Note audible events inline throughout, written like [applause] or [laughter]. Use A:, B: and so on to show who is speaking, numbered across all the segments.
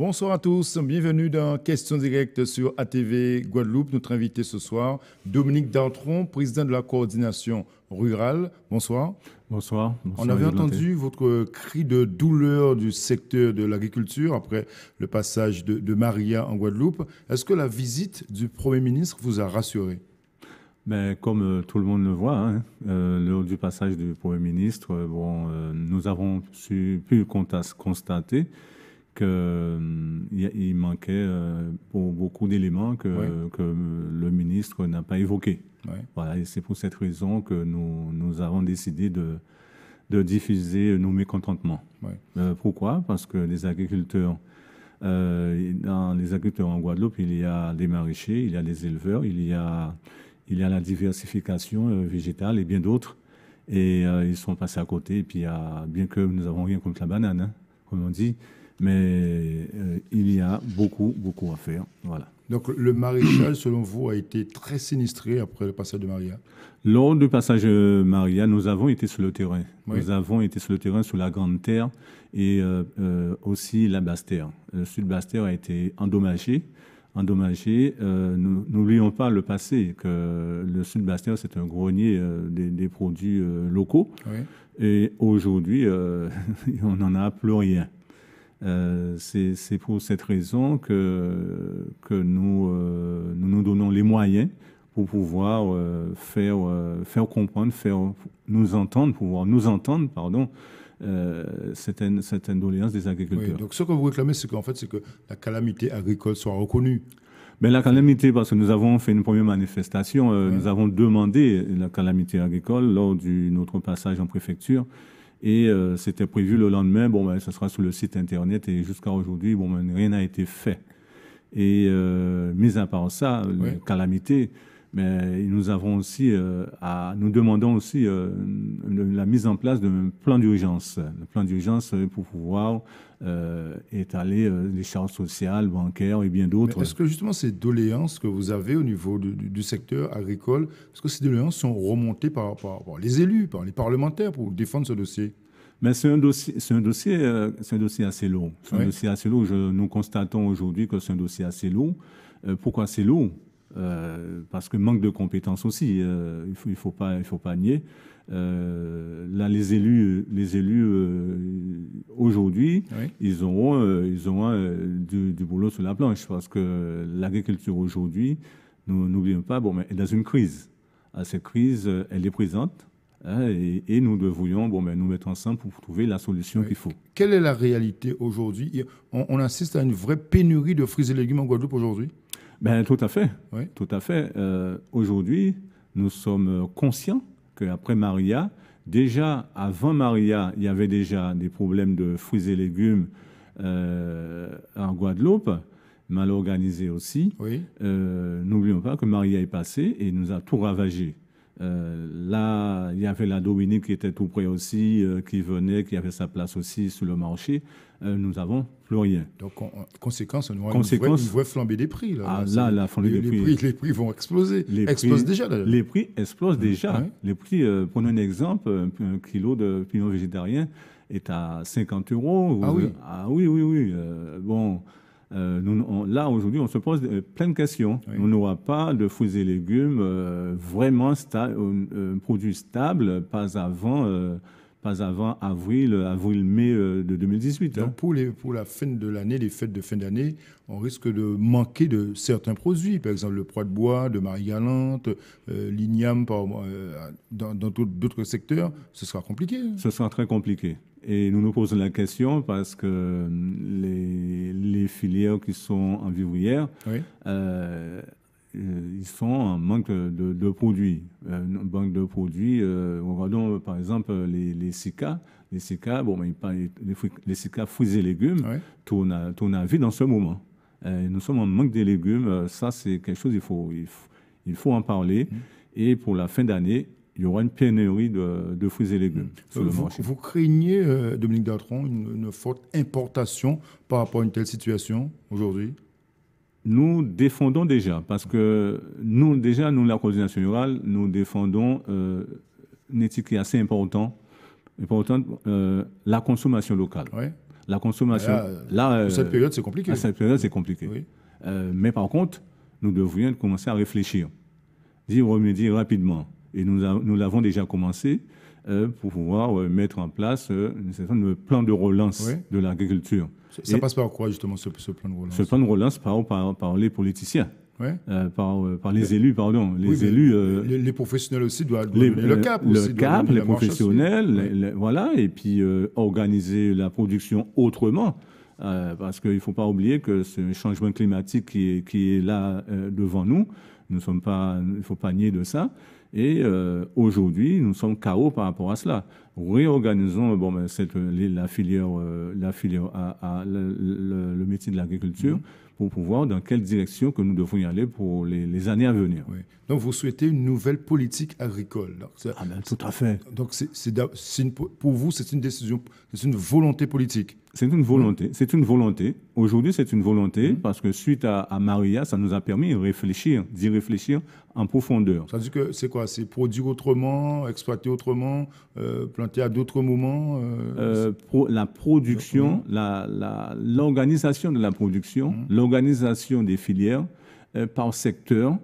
A: Bonsoir à tous, bienvenue dans Questions directes sur ATV Guadeloupe. Notre invité ce soir, Dominique Dantron, président de la coordination rurale. Bonsoir. Bonsoir. On avait entendu votre cri de douleur du secteur de l'agriculture après le passage de, Maria en Guadeloupe. Est-ce que la visite du Premier ministre vous a rassuré ben, comme euh, tout le monde le voit,
B: hein, euh, lors du passage du Premier ministre, euh, bon, nous avons pu constater euh, il manquait euh, beaucoup d'éléments que, le ministre n'a pas évoqués. Voilà, et c'est pour cette raison que nous, nous avons décidé de, de diffuser nos mécontentements. Euh, pourquoi Parce que les agriculteurs, dans les agriculteurs en Guadeloupe, il y a des maraîchers, il y a des éleveurs, il y a, il y la diversification végétale et bien d'autres. Et ils sont passés à côté. Et puis, bien que nous n'avons rien contre la banane, hein, comme on dit, mais euh, il y a beaucoup, beaucoup à faire. Voilà.
A: Donc le maréchal, selon vous, a été très sinistré après le passage de Maria Lors du
B: passage de Maria, nous avons été sur le terrain. Nous avons été sur le terrain, sur la Grande Terre et euh, euh, aussi la Basse-Terre. Le sud Basse-Terre a été endommagé. Endommagé. N'oublions pas le passé, que le sud Basse-Terre, c'est un grenier des, produits locaux. Et aujourd'hui, [laughs] on n'en a plus rien. Euh, c'est pour cette raison que, que nous, euh, nous, donnons les moyens pour pouvoir euh, faire, faire comprendre, faire nous entendre, pouvoir nous entendre, pardon, cette, cette, indoléance des agriculteurs. donc ce que vous réclamez, c'est qu'en fait, c'est que la calamité agricole soit reconnue. Mais ben, la calamité, parce que nous avons fait une première manifestation, nous avons demandé la calamité agricole lors de notre passage en préfecture. Et euh, c'était prévu le lendemain, bon, ben, ce sera sur le site internet et jusqu'à aujourd'hui, bon, ben, rien n'a été fait. Et euh, mis à part ça, calamité, mais nous avons aussi, euh, à, nous demandons aussi euh, la mise en place d'un plan d'urgence, le plan d'urgence euh, pour
A: pouvoir étaler les charges sociales, bancaires et bien d'autres. Est-ce que justement ces doléances que vous avez au niveau du, secteur agricole, est-ce que ces doléances sont remontées par, les élus, par les parlementaires pour défendre ce dossier mais c'est un dossier, c'est un dossier,
B: c'est un dossier assez long. C'est un dossier assez lourd. nous constatons aujourd'hui que c'est un dossier assez lourd. pourquoi c'est lourd euh, parce que manque de compétences aussi, euh, il ne faut, pas, il faut pas nier. Euh, là, les élus, les élus aujourd'hui, ils auront, ils ont du, boulot sur la planche parce que l'agriculture aujourd'hui, nous n'oublions pas, bon, mais est dans une crise. À ah, cette crise, elle est présente. Hein, et, nous devrions bon, mais ben, nous mettre ensemble pour trouver la solution qu'il faut.
A: Quelle est la réalité aujourd'hui on, on, assiste à une vraie pénurie de fruits et légumes en Guadeloupe aujourd'hui
B: ben, tout à fait. Tout à fait. Euh, aujourd'hui, nous sommes euh, conscients qu'après Maria, déjà avant Maria, il y avait déjà des problèmes de fruits et légumes euh, en Guadeloupe, mal organisés aussi. N'oublions pas que Maria est passée et nous a tout ravagé. Euh, là, il y avait la Dominique qui était tout près aussi, euh, qui venait, qui avait sa place aussi sur le marché. Euh, nous avons plus rien.
A: Donc, conséquence, on voit conséquence, une,
B: vraie, des prix. Là, ah, la les, prix.
A: Les, prix. vont exploser. Les explosent déjà. Les
B: prix explosent mmh, déjà. Les prix, prenons un exemple, un kilo de piment végétarien est à 50 euros. Ah oui. Ah oui, oui, oui. bon. Euh, là, aujourd'hui, on se pose euh, plein de questions. On n'aura pas de fruits et légumes euh, vraiment produits stables, pas avant pas avant avril, avril-mai de
A: 2018. Hein. Donc pour, la fin de l'année, les fêtes de fin d'année, on risque de manquer de certains produits, par exemple le proie de bois, de Marie-Galante, l'igname dans d'autres secteurs, ce sera compliqué. Hein.
B: Ce sera très compliqué. Et nous nous posons la question parce que euh, les, filières qui sont en vivrière, euh, euh, ils sont en manque de, produits. Un manque de produits, euh, regardons par exemple les, les Les SICA, bon, les, les fruits et légumes tournent, à, vide en ce moment. nous sommes en manque de légumes. Ça, c'est quelque chose, il faut, il faut, en parler. Mm. Et pour la fin d'année, il y aura une pénurie de, fruits et légumes mm. sur le vous, marché.
A: Vous craignez, euh, Dominique Datron, une, forte importation par rapport à une telle situation aujourd'hui nous
B: défendons déjà, parce que nous, déjà, nous, la coordination rurale, nous défendons euh, une éthique assez importante, euh, la consommation locale. La consommation. Ah, là, euh, cette période, c'est compliqué. À cette période, c'est compliqué. Oui. Euh, mais par contre, nous devrions commencer à réfléchir, dire remédier rapidement et nous, nous l'avons déjà commencé euh, pour pouvoir euh, mettre en place euh, un plan de relance de l'agriculture. Ça, passe par
A: quoi justement ce, plan de relance Ce plan
B: de relance par, par, par les politiciens. Euh, par, les élus, pardon. Les, élus,
A: les, professionnels aussi doivent, le cap. Aussi, le cap, les professionnels,
B: voilà, et puis organiser la production autrement. parce qu'il ne faut pas oublier que c'est un changement climatique qui est, qui est là devant nous, sommes pas, il ne faut pas nier de ça. Et euh, aujourd'hui, nous sommes chaos par rapport à cela. Réorganisons euh, bon, ben, cette, euh, la filière, la filière à, le, métier de l'agriculture mm-hmm. pour pouvoir dans quelle direction que nous
A: devons y aller pour les, années à venir. Donc, vous souhaitez une nouvelle politique agricole. Ah, ben, tout à fait. Donc, c'est, pour vous, c'est une décision, c'est une volonté politique.
B: C'est une volonté. Mm. C'est une volonté. Aujourd'hui, c'est une volonté mm. parce que suite à, Maria, ça nous
A: a permis de réfléchir, d'y réfléchir en profondeur. Ça veut dire que c'est quoi C'est produire autrement, exploiter autrement, euh, planter à d'autres moments euh, euh, La production,
B: mm. l'organisation de la production, l'organisation des filières par secteur,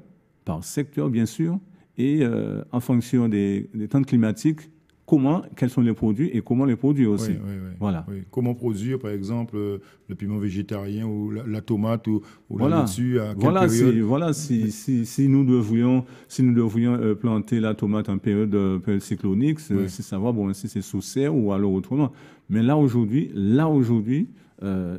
B: par secteur bien sûr, et en fonction des,
A: des temps climatiques comment, quels sont les produits et comment les produire aussi. Voilà. Comment produire, par exemple, euh, le piment végétarien ou la, tomate ou, voilà. la à quelle voilà Si,
B: voilà, si, nous devrions, si nous devrions euh, planter la tomate en période, cyclonique, c'est savoir bon, si c'est sous serre ou alors autrement. Mais là, aujourd'hui, là, aujourd'hui, euh,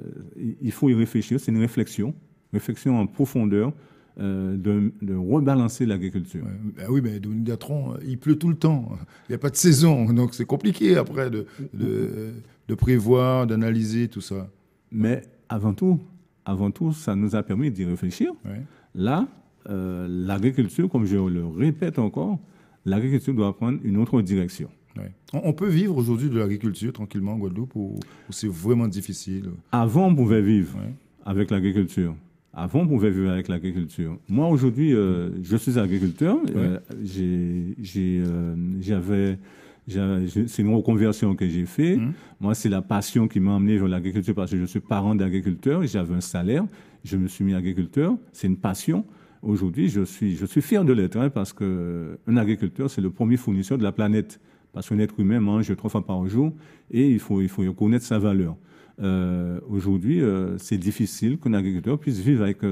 B: il faut y réfléchir. C'est une réflexion, réflexion en profondeur
A: euh, de, rebalancer l'agriculture. Bah oui, mais Datron, euh, il pleut tout le temps. Il n'y a pas de saison. [laughs] Donc c'est compliqué après de, de, prévoir, d'analyser tout ça. Mais avant tout, avant tout, ça nous a permis d'y réfléchir.
B: Là, euh, l'agriculture, comme je le répète encore, l'agriculture doit prendre une autre direction.
A: On, peut vivre aujourd'hui de l'agriculture tranquillement en Guadeloupe ou, c'est vraiment difficile
B: Avant, on pouvait vivre avec l'agriculture. Avant, on pouvait vivre avec l'agriculture. Moi, aujourd'hui, euh, je suis agriculteur. Euh, euh, j'avais c'est une reconversion que j'ai fait. Mmh. Moi, c'est la passion qui m'a amené vers l'agriculture parce que je suis parent d'agriculteur, j'avais un salaire, je me suis mis agriculteur, c'est une passion. Aujourd'hui, je suis, je suis fier de l'être hein, parce que un agriculteur, c'est le premier fournisseur de la planète. Parce qu'un être humain mange trois fois par jour et il faut, il faut reconnaître sa valeur. Euh, aujourd'hui, euh, c'est difficile qu'un agriculteur puisse vivre avec,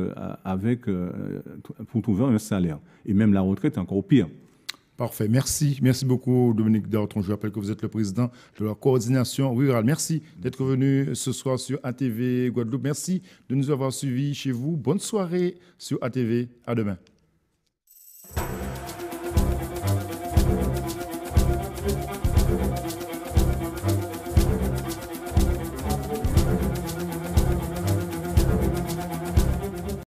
A: euh, pour trouver un salaire. Et même la retraite, est encore pire. Parfait. Merci. Merci beaucoup, Dominique D'Orton. Je rappelle que vous êtes le président de la coordination rurale. Merci d'être venu ce soir sur ATV Guadeloupe. Merci de nous avoir suivis chez vous. Bonne soirée sur ATV. À demain.